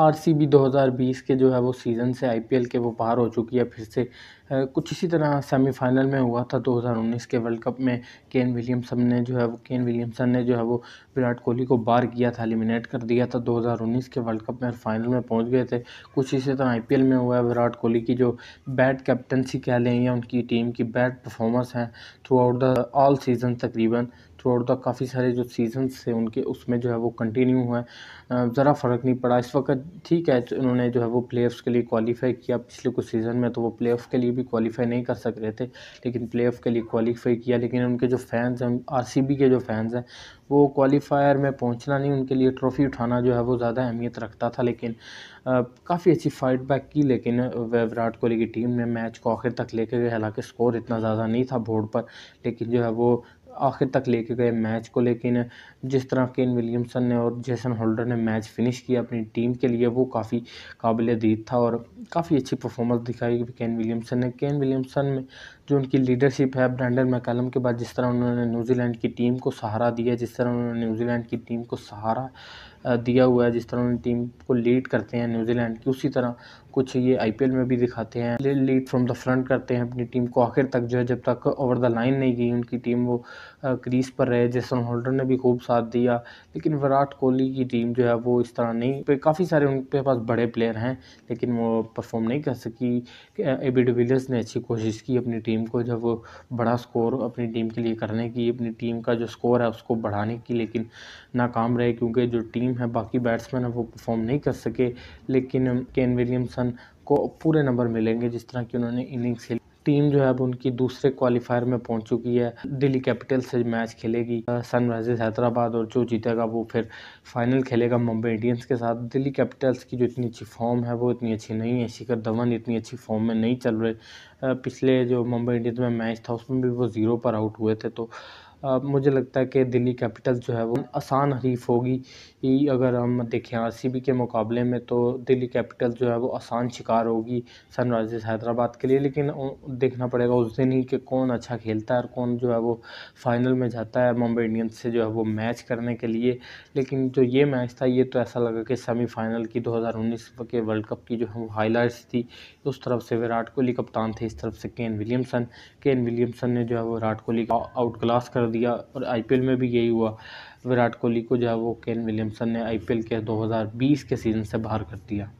RCB 2020 के जो है वो सीज़न से आईपीएल के वो बाहर हो चुकी है फिर से कुछ इसी तरह सेमीफाइनल में हुआ था 2019 के वर्ल्ड कप में केन विलियमसन ने जो है वो केन विलियमसन ने जो है वो विराट कोहली को बार किया था एलिमिनेट कर दिया था 2019 के वर्ल्ड कप में फाइनल में पहुंच गए थे कुछ इसी तरह आईपीएल में हुआ है विराट कोहली की जो बैड कैप्टनसी कह लें या उनकी टीम की बैड परफॉर्मेंस है throughout the all season तकरीबन थ्रू आउट द काफ़ी सारे जो सीजन्स थे उनके उसमें जो है वो कंटिन्यू हुआ ज़रा फ़र्क नहीं पड़ा इस वक्त ठीक है उन्होंने तो जो है वो प्ले के लिए क्वालिफाई किया पिछले कुछ सीज़न में तो वो प्ले के लिए भी क्वालिफाई नहीं कर सक रहे थे लेकिन प्ले के लिए क्वालिफाई किया लेकिन उनके जो फैंस हैं आर के जो फैंस हैं वो क्वालिफायर में पहुंचना नहीं उनके लिए ट्रॉफ़ी उठाना जो है वो ज़्यादा अहमियत रखता था लेकिन काफ़ी अच्छी फाइट बैक की लेकिन विराट कोहली की टीम ने मैच को आखिर तक लेके गए हालांकि स्कोर इतना ज़्यादा नहीं था बोर्ड पर लेकिन जो है वो आखिर तक लेके गए मैच को लेकिन जिस तरह केन विलियमसन ने और जेसन होल्डर ने मैच फिनिश किया अपनी टीम के लिए वो काफ़ी काबिल दीद था और काफ़ी अच्छी परफॉर्मेंस दिखाई केन विलियमसन ने केन विलियमसन में जो उनकी लीडरशिप है ब्रैंडन मैकलम के बाद जिस तरह उन्होंने न्यूजीलैंड की टीम को सहारा दिया जिस तरह उन्होंने न्यूजीलैंड की टीम को सहारा दिया हुआ है जिस तरह उन्होंने टीम को लीड करते हैं न्यूजीलैंड की उसी तरह कुछ ये आई में भी दिखाते हैं लीड फ्रॉम द फ्रंट करते हैं अपनी टीम को आखिर तक जो है जब तक ओवर द लाइन नहीं गई उनकी टीम वो क्रीज पर रहे जैसन होल्डर ने भी खूब साथ दिया लेकिन विराट कोहली की टीम जो है वो इस तरह नहीं पे काफ़ी सारे उनके पास बड़े प्लेयर हैं लेकिन वो परफॉर्म नहीं कर सकी ए बी डिविलियर्स ने अच्छी कोशिश की अपनी टीम को जब वो बड़ा स्कोर अपनी टीम के लिए करने की अपनी टीम का जो स्कोर है उसको बढ़ाने की लेकिन नाकाम रहे क्योंकि जो टीम है बाकी बैट्समैन है वो परफॉर्म नहीं कर सके लेकिन केन विलियमसन को पूरे नंबर मिलेंगे जिस तरह की उन्होंने इनिंग्स खेली टीम जो है अब उनकी दूसरे क्वालिफायर में पहुंच चुकी है दिल्ली कैपिटल से मैच खेलेगी सनराइजर्स हैदराबाद और जो जीतेगा वो फिर फाइनल खेलेगा मुंबई इंडियंस के साथ दिल्ली कैपिटल्स की जो इतनी अच्छी फॉर्म है वो इतनी अच्छी नहीं है शिखर धवन इतनी अच्छी फॉर्म में नहीं चल रहे पिछले जो मुंबई इंडियंस में मैच था उसमें भी वो ज़ीरो पर आउट हुए थे तो मुझे लगता है कि दिल्ली कैपिटल जो है वो आसान हरीफ होगी अगर हम देखें आरसीबी के मुकाबले में तो दिल्ली कैपिटल जो है वो आसान शिकार होगी सनराइज़र्स हैदराबाद के लिए लेकिन देखना पड़ेगा उस दिन ही कि कौन अच्छा खेलता है और कौन जो है वो फाइनल में जाता है मुंबई इंडियंस से जो है वो मैच करने के लिए लेकिन जो ये मैच था ये तो ऐसा लगा कि सेमीफाइनल की उन्नीस के वर्ल्ड कप की जो है वो हाईलाइट्स थी उस तरफ से विराट कोहली कप्तान थे इस तरफ से केन विलियमसन केन विलियमसन ने जो है वो विराट कोहली का आउट क्लास कर दिया और आईपीएल में भी यही हुआ विराट कोहली को जो है वो केन विलियमसन ने आईपीएल के 2020 के सीज़न से बाहर कर दिया